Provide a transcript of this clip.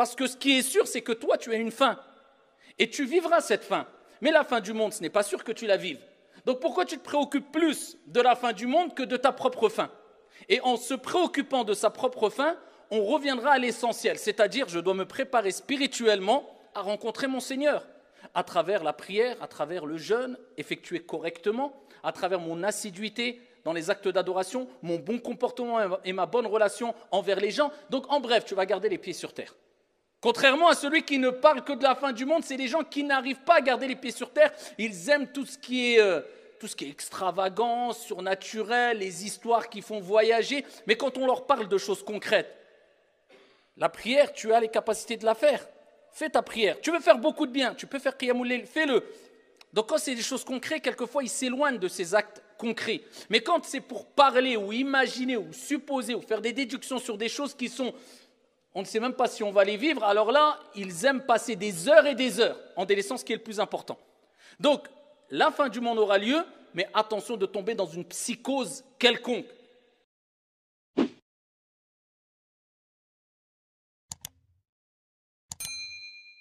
Parce que ce qui est sûr, c'est que toi, tu as une fin. Et tu vivras cette fin. Mais la fin du monde, ce n'est pas sûr que tu la vives. Donc pourquoi tu te préoccupes plus de la fin du monde que de ta propre fin Et en se préoccupant de sa propre fin, on reviendra à l'essentiel, c'est-à-dire je dois me préparer spirituellement à rencontrer mon Seigneur à travers la prière, à travers le jeûne effectué correctement, à travers mon assiduité dans les actes d'adoration, mon bon comportement et ma bonne relation envers les gens. Donc en bref, tu vas garder les pieds sur terre. Contrairement à celui qui ne parle que de la fin du monde, c'est des gens qui n'arrivent pas à garder les pieds sur terre. Ils aiment tout ce qui est, euh, tout ce qui est extravagant, surnaturel, les histoires qui font voyager. Mais quand on leur parle de choses concrètes, la prière, tu as les capacités de la faire. Fais ta prière. Tu veux faire beaucoup de bien, tu peux faire Qiyamul fais-le. Donc quand c'est des choses concrètes, quelquefois ils s'éloignent de ces actes concrets. Mais quand c'est pour parler ou imaginer ou supposer ou faire des déductions sur des choses qui sont on ne sait même pas si on va les vivre, alors là, ils aiment passer des heures et des heures en délaissant ce qui est le plus important. Donc, la fin du monde aura lieu, mais attention de tomber dans une psychose quelconque.